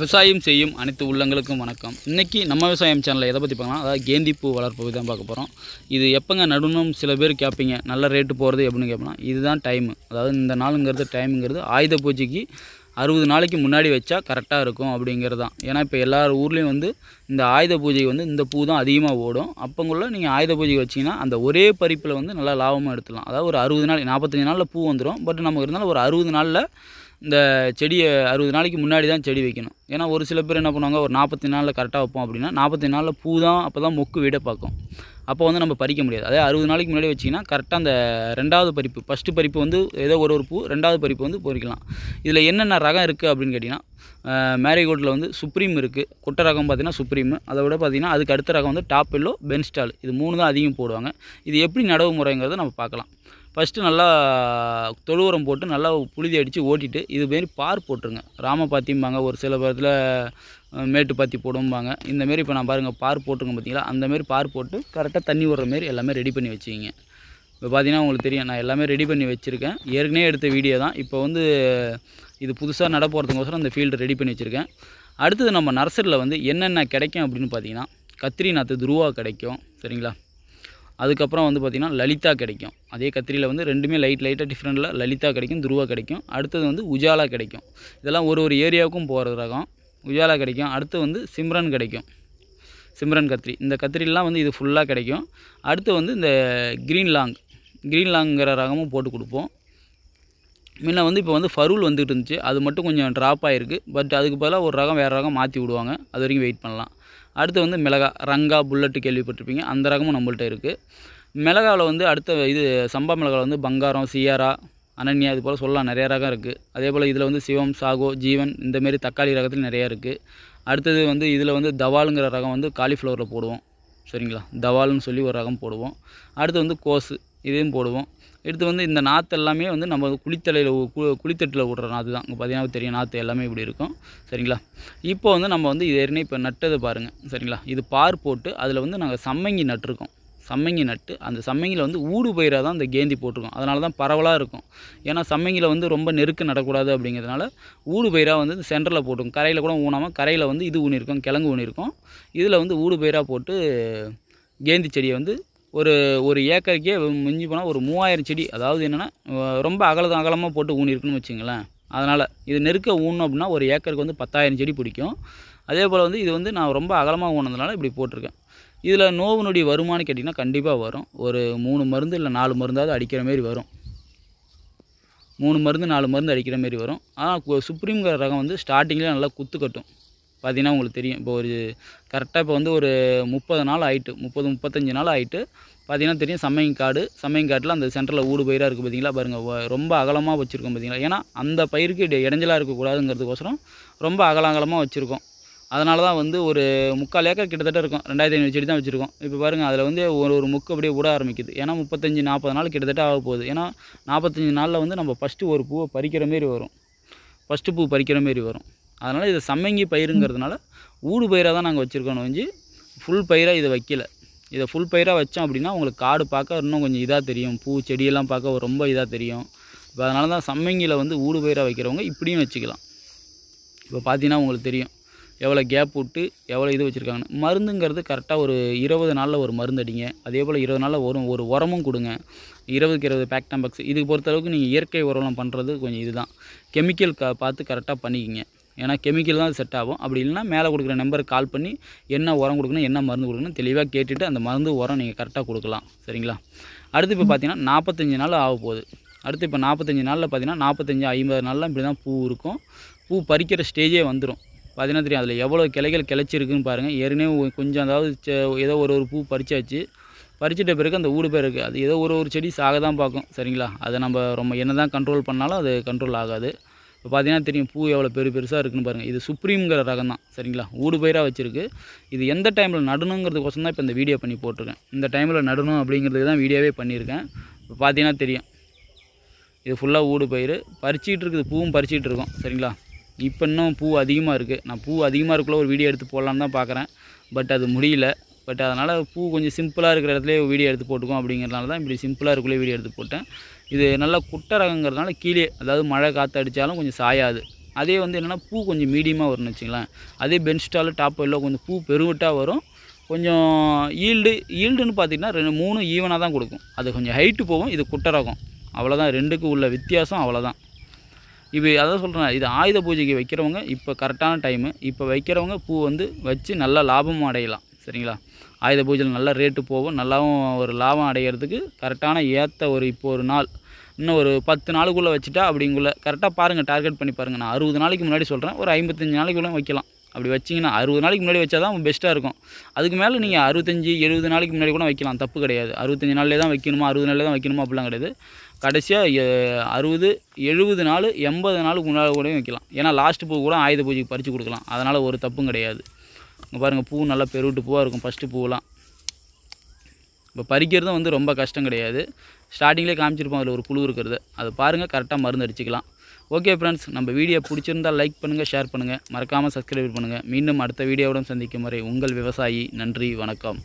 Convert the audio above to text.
விவசாயம் செய்யும் அனைத்து உள்ளங்களுக்கும் வணக்கம் இன்றைக்கி நம்ம விவசாயம் சேனலில் எதை பற்றி பார்க்கலாம் அதாவது கேந்திப்பூ வளர்ப்பு தான் பார்க்க போகிறோம் இது எப்போங்க நடுணும் சில பேர் கேட்பீங்க நல்ல ரேட்டு போகிறது எப்படின்னு கேட்பலாம் இதுதான் டைம் அதாவது இந்த நாளுங்கிறது டைமுங்கிறது ஆயுத பூஜைக்கு அறுபது நாளைக்கு முன்னாடி வச்சா கரெக்டாக இருக்கும் அப்படிங்கிறது தான் ஏன்னா இப்போ எல்லா ஊர்லேயும் வந்து இந்த ஆயுத பூஜை வந்து இந்த பூ தான் அதிகமாக ஓடும் அப்போங்குள்ள நீங்கள் ஆயுத பூஜை வச்சிங்கன்னா அந்த ஒரே பறிப்பில் வந்து நல்லா லாபமாக எடுத்துடலாம் அதாவது ஒரு அறுபது நாள் நாற்பத்தஞ்சு நாளில் பூ வந்துடும் பட் நமக்கு இருந்தாலும் ஒரு அறுபது நாளில் இந்த செடியை அறுபது நாளைக்கு முன்னாடி தான் செடி வைக்கணும் ஏன்னா ஒரு சில பேர் என்ன பண்ணுவாங்க ஒரு நாற்பத்தி நாளில் கரெக்டாக வைப்போம் அப்படின்னா நாற்பத்தி நாளில் பூ தான் அப்போ தான் மொக்கு விட பார்க்கும் அப்போ வந்து நம்ம பறிக்க முடியாது அதே அறுபது நாளைக்கு முன்னாடி வச்சிங்கன்னா கரெக்டாக அந்த ரெண்டாவது பறிப்பு ஃபஸ்ட்டு பறிப்பு வந்து ஏதோ ஒரு ஒரு பூ ரெண்டாவது பறிப்பு வந்து பொறிக்கலாம் இதில் என்னென்ன ரகம் இருக்குது அப்படின்னு கேட்டிங்கன்னா மேரிகோட்டில் வந்து சுப்ரீம் இருக்குது குட்டை ரகம் பார்த்திங்கன்னா சுப்ரீம் அதை விட பார்த்திங்கன்னா அதுக்கு அடுத்த ரகம் வந்து டாப் எல்லோ பென்ஸ்டால் இது மூணு தான் அதிகம் போடுவாங்க இது எப்படி நடவு முறைங்கிறத நம்ம பார்க்கலாம் ஃபஸ்ட்டு நல்லா தொழுவரம் போட்டு நல்லா புழுதி அடித்து ஓட்டிட்டு இதுமாரி பார் போட்டுருங்க ராமபாத்திம்பாங்க ஒரு சில படத்தில் மேட்டுப்பாத்தி போடும்பாங்க இந்தமாரி இப்போ நான் பாருங்கள் பார் போட்டுருங்க பார்த்தீங்களா அந்தமாரி பார் போட்டு கரெக்டாக தண்ணி விடுற மாரி எல்லாமே ரெடி பண்ணி வச்சுக்கிங்க இப்போ பார்த்தீங்கன்னா உங்களுக்கு தெரியும் நான் எல்லாமே ரெடி பண்ணி வச்சுருக்கேன் ஏற்கனவே எடுத்த வீடியோ தான் இப்போ வந்து இது புதுசாக நட போகிறதுக்கோசரம் அந்த ஃபீல்டு ரெடி பண்ணி வச்சுருக்கேன் அடுத்தது நம்ம நர்சரியில் வந்து என்னென்ன கிடைக்கும் அப்படின்னு பார்த்தீங்கன்னா கத்திரி நாற்று துருவா கிடைக்கும் சரிங்களா அதுக்கப்புறம் வந்து பார்த்திங்கன்னா லலிதா கிடைக்கும் அதே கத்திரியில் வந்து ரெண்டுமே லைட் லைட்டாக டிஃப்ரெண்ட்டில் லலிதா கிடைக்கும் துருவா கிடைக்கும் அடுத்தது வந்து உஜாலா கிடைக்கும் இதெல்லாம் ஒரு ஒரு ஏரியாவுக்கும் போகிற ரகம் உஜாலா கிடைக்கும் அடுத்து வந்து சிம்ரன் கிடைக்கும் சிம்ரன் கத்திரி இந்த கத்திரிலாம் வந்து இது ஃபுல்லாக கிடைக்கும் அடுத்து வந்து இந்த க்ரீன் லாங் க்ரீன் லாங்கிற ரகமும் போட்டு கொடுப்போம் முன்ன வந்து இப்போ வந்து ஃபருல் வந்துகிட்டு இருந்துச்சு அது மட்டும் கொஞ்சம் ட்ராப் ஆகிருக்கு பட் அதுக்கு பதிலாக ஒரு ரகம் வேறு ரகம் மாற்றி விடுவாங்க அது வரைக்கும் வெயிட் பண்ணலாம் அடுத்து வந்து மிளகா ரங்கா புல்லட்டு கேள்விப்பட்டிருப்பீங்க அந்த ரகமும் நம்மள்கிட்ட இருக்குது மிளகாவில் வந்து அடுத்த இது சம்பா மிளகாவில் வந்து பங்காரம் சியாரா அனன்யா இது போல் சொல்லலாம் நிறையா ரகம் இருக்குது அதே போல் இதில் வந்து சிவம் சாகோ ஜீவன் இந்தமாரி தக்காளி ரகத்தில் நிறையா இருக்குது அடுத்தது வந்து இதில் வந்து தவாலுங்கிற ரகம் வந்து காலிஃப்ளவரில் போடுவோம் சரிங்களா தவால்னு சொல்லி ஒரு ரகம் போடுவோம் அடுத்து வந்து கோஸு இதையும் போடுவோம் எடுத்து வந்து இந்த நாற்று எல்லாமே வந்து நம்ம குளித்தலையில் குளித்தட்டில் விடுற நாற்று தான் இங்கே பார்த்தீங்கன்னா தெரியும் நாற்று எல்லாமே இப்படி இருக்கும் சரிங்களா இப்போ வந்து நம்ம வந்து இது ஏற்கனவே இப்போ நட்டது பாருங்கள் சரிங்களா இது பார் போட்டு அதில் வந்து நாங்கள் சம்மங்கி நட்டிருக்கோம் சம்மங்கி நட்டு அந்த சம்மங்கியில் வந்து ஊடு பயிராக தான் அந்த கேந்தி போட்டிருக்கோம் அதனால தான் பரவலாக இருக்கும் ஏன்னா சம்மங்கியில் வந்து ரொம்ப நெருக்க நடக்கூடாது அப்படிங்கிறதுனால ஊடு பயிராக வந்து சென்டரில் போட்டுருக்கோம் கரையில் கூட ஊனாமல் கரையில் வந்து இது ஊனிருக்கும் கிழங்கு ஊனிருக்கும் இதில் வந்து ஊடு பயிராக போட்டு கேந்தி செடியை வந்து ஒரு ஒரு ஏக்கருக்கே மிஞ்சி போனால் ஒரு மூவாயிரம் செடி அதாவது என்னென்னா ரொம்ப அகல அகலமாக போட்டு இருக்குன்னு வச்சுங்களேன் அதனால் இது நெருக்க ஊனணும் அப்படின்னா ஒரு ஏக்கருக்கு வந்து பத்தாயிரம் செடி பிடிக்கும் அதே போல் வந்து இது வந்து நான் ரொம்ப அகலமாக ஊனதுனால இப்படி போட்டிருக்கேன் இதில் நோவுனுடைய வருமானம் கேட்டிங்கன்னா கண்டிப்பாக வரும் ஒரு மூணு மருந்து இல்லை நாலு மருந்தாவது அடிக்கிற மாரி வரும் மூணு மருந்து நாலு மருந்து அடிக்கிற மாரி வரும் ஆனால் சுப்ரீம்கிற ரகம் வந்து ஸ்டார்டிங்கில் நல்லா குத்து கட்டும் பார்த்திங்கன்னா உங்களுக்கு தெரியும் இப்போ ஒரு கரெக்டாக இப்போ வந்து ஒரு முப்பது நாள் ஆயிட்டு முப்பது முப்பத்தஞ்சு நாள் ஆயிட்டு பார்த்திங்கன்னா தெரியும் சம்மையங்காடு காட்டில் அந்த சென்டரில் ஊடு பயிராக இருக்குது பார்த்தீங்களா பாருங்கள் ரொம்ப அகலமாக வச்சுருக்கோம் பார்த்தீங்களா ஏன்னா அந்த பயிருக்கு இடைஞ்சலாக இருக்கக்கூடாதுங்கிறதுக்கோசரம் ரொம்ப அகல அகலமாக வச்சுருக்கோம் அதனால தான் வந்து ஒரு முக்கால் ஏக்கர் கிட்டத்தட்ட இருக்கும் ரெண்டாயிரத்தி ஐநூறு செடி தான் வச்சுருக்கோம் இப்போ பாருங்கள் அதில் வந்து ஒரு ஒரு முக்கு அப்படியே விட ஆரம்பிக்குது ஏன்னா முப்பத்தஞ்சு நாற்பது நாள் கிட்டத்தட்ட ஆக போகுது ஏன்னா நாற்பத்தஞ்சு நாளில் வந்து நம்ம ஃபஸ்ட்டு ஒரு பூவை பறிக்கிற மாரி வரும் ஃபஸ்ட்டு பூ பறிக்கிற மாரி வரும் அதனால் இதை சம்மங்கி பயிருங்கிறதுனால ஊடு பயிராக தான் நாங்கள் வச்சுருக்கோம் நொஞ்சி ஃபுல் பயிராக இதை வைக்கல இதை ஃபுல் பயிராக வச்சோம் அப்படின்னா உங்களுக்கு காடு பார்க்க இன்னும் கொஞ்சம் இதாக தெரியும் பூ செடியெல்லாம் பார்க்க ரொம்ப இதாக தெரியும் இப்போ அதனால தான் சம்மங்கியில் வந்து ஊடு பயிராக வைக்கிறவங்க இப்படியும் வச்சுக்கலாம் இப்போ பார்த்தீங்கன்னா உங்களுக்கு தெரியும் எவ்வளோ கேப் விட்டு எவ்வளோ இது வச்சுருக்காங்கன்னு மருந்துங்கிறது கரெக்டாக ஒரு இருபது நாளில் ஒரு மருந்து அடிங்க அதே போல் இருபது நாளில் ஒரு ஒரு உரமும் கொடுங்க இருபதுக்கு இருபது பேக்டம்பாக்ஸ் பாக்ஸ் இது பொறுத்தளவுக்கு நீங்கள் இயற்கை உரம்லாம் பண்ணுறது கொஞ்சம் இதுதான் கெமிக்கல் க பார்த்து கரெக்டாக பண்ணிக்கிங்க ஏன்னா கெமிக்கல் தான் செட் ஆகும் அப்படி இல்லைன்னா மேலே கொடுக்குற நம்பருக்கு கால் பண்ணி என்ன உரம் கொடுக்கணும் என்ன மருந்து கொடுக்கணும் தெளிவாக கேட்டுவிட்டு அந்த மருந்து உரம் நீங்கள் கரெக்டாக கொடுக்கலாம் சரிங்களா அடுத்து இப்போ பார்த்தீங்கன்னா நாற்பத்தஞ்சு நாள் ஆக போகுது அடுத்து இப்போ நாற்பத்தஞ்சு நாளில் பார்த்தீங்கன்னா நாற்பத்தஞ்சு ஐம்பது நாளில் இப்படி தான் பூ இருக்கும் பூ பறிக்கிற ஸ்டேஜே வந்துடும் பார்த்தீங்கன்னா தெரியும் அதில் எவ்வளோ கிளைகள் கிளைச்சிருக்குன்னு பாருங்கள் ஏற்கனவே கொஞ்சம் அதாவது ஏதோ ஒரு ஒரு பூ பறிச்சாச்சு பறிச்சிட்ட பிறகு அந்த ஊடு பேர் இருக்குது அது ஏதோ ஒரு ஒரு செடி சாக தான் பார்க்கும் சரிங்களா அதை நம்ம ரொம்ப என்ன தான் கண்ட்ரோல் பண்ணாலும் அது கண்ட்ரோல் ஆகாது இப்போ பார்த்தீங்கன்னா தெரியும் பூ எவ்வளோ பெரு பெருசாக இருக்குன்னு பாருங்கள் இது சுப்ரீம்ங்கிற ரகம் தான் சரிங்களா ஊடு பயிராக வச்சுருக்கு இது எந்த டைமில் நடணுங்கிறதுக்கோசம் தான் இப்போ இந்த வீடியோ பண்ணி போட்டிருக்கேன் இந்த டைமில் நடணும் அப்படிங்கிறதுக்கு தான் வீடியோவே பண்ணியிருக்கேன் இப்போ பார்த்தீங்கன்னா தெரியும் இது ஃபுல்லாக ஊடு பயிர் பறிச்சிட்டு இருக்குது பூவும் பறிச்சிட்டு இருக்கோம் சரிங்களா இப்போ இன்னும் பூ அதிகமாக இருக்குது நான் பூ அதிகமாக இருக்குள்ள ஒரு வீடியோ எடுத்து போடலான்னு தான் பார்க்குறேன் பட் அது முடியல பட் அதனால் பூ கொஞ்சம் சிம்பிளாக இருக்கிற இடத்துல வீடியோ எடுத்து போட்டுக்கோம் அப்படிங்கிறதுனால தான் இப்படி சிம்பிளாக இருக்குள்ளே வீடியோ எடுத்து போட்டேன் இது நல்லா குட்டை ரகங்கிறதுனால கீழே அதாவது மழை காற்று அடித்தாலும் கொஞ்சம் சாயாது அதே வந்து என்னென்னா பூ கொஞ்சம் மீடியமாக வரும்னு வச்சுங்களேன் அதே பென்ஸ்டாலு டாப் எல்லாம் கொஞ்சம் பூ பெருவிட்டாக வரும் கொஞ்சம் ஈல்டு ஈல்டுன்னு பார்த்திங்கன்னா ரெண்டு மூணு ஈவனாக தான் கொடுக்கும் அது கொஞ்சம் ஹைட்டு போகும் இது குட்டை ரகம் அவ்வளோதான் ரெண்டுக்கு உள்ள வித்தியாசம் அவ்வளோதான் இப்போ அதான் சொல்கிறேன் இது ஆயுத பூஜைக்கு வைக்கிறவங்க இப்போ கரெக்டான டைமு இப்போ வைக்கிறவங்க பூ வந்து வச்சு நல்லா லாபமும் அடையலாம் சரிங்களா ஆயுத பூஜையில் நல்லா ரேட்டு போகும் நல்லாவும் ஒரு லாபம் அடைகிறதுக்கு கரெக்டான ஏற்ற ஒரு இப்போ ஒரு நாள் இன்னும் ஒரு பத்து நாளுக்குள்ளே வச்சுட்டா அப்படிங்குள்ள கரெக்டாக பாருங்கள் டார்கெட் பண்ணி பாருங்கள் நான் அறுபது நாளைக்கு முன்னாடி சொல்கிறேன் ஒரு ஐம்பத்தஞ்சு நாளைக்குள்ளே வைக்கலாம் அப்படி வச்சிங்கன்னா அறுபது நாளைக்கு முன்னாடி வச்சால் தான் பெஸ்ட்டாக இருக்கும் அதுக்கு மேலே நீங்கள் அறுபத்தஞ்சி எழுபது நாளைக்கு முன்னாடி கூட வைக்கலாம் தப்பு கிடையாது அறுபத்தஞ்சி நாளிலே தான் வைக்கணுமா அறுபது நாளில் தான் வைக்கணுமா அப்படிலாம் கிடையாது கடைசியாக அறுபது எழுபது நாள் எண்பது நாளுக்கு முன்னாடி கூட வைக்கலாம் ஏன்னா லாஸ்ட் பூ கூட ஆயுத பூஜைக்கு பறித்து கொடுக்கலாம் அதனால் ஒரு தப்பும் கிடையாது இங்கே பாருங்கள் பூ நல்லா பெருவிட்டு பூவாக இருக்கும் ஃபஸ்ட்டு பூவெலாம் இப்போ பறிக்கிறதும் வந்து ரொம்ப கஷ்டம் கிடையாது ஸ்டார்டிங்லேயே காமிச்சிருப்போம் அதில் ஒரு புழு இருக்கிறது அதை பாருங்கள் கரெக்டாக மருந்து அடிச்சிக்கலாம் ஓகே ஃப்ரெண்ட்ஸ் நம்ம வீடியோ பிடிச்சிருந்தால் லைக் பண்ணுங்கள் ஷேர் பண்ணுங்கள் மறக்காமல் சப்ஸ்கிரைப் பண்ணுங்கள் மீண்டும் அடுத்த வீடியோவுடன் சந்திக்கும் வரை உங்கள் விவசாயி நன்றி வணக்கம்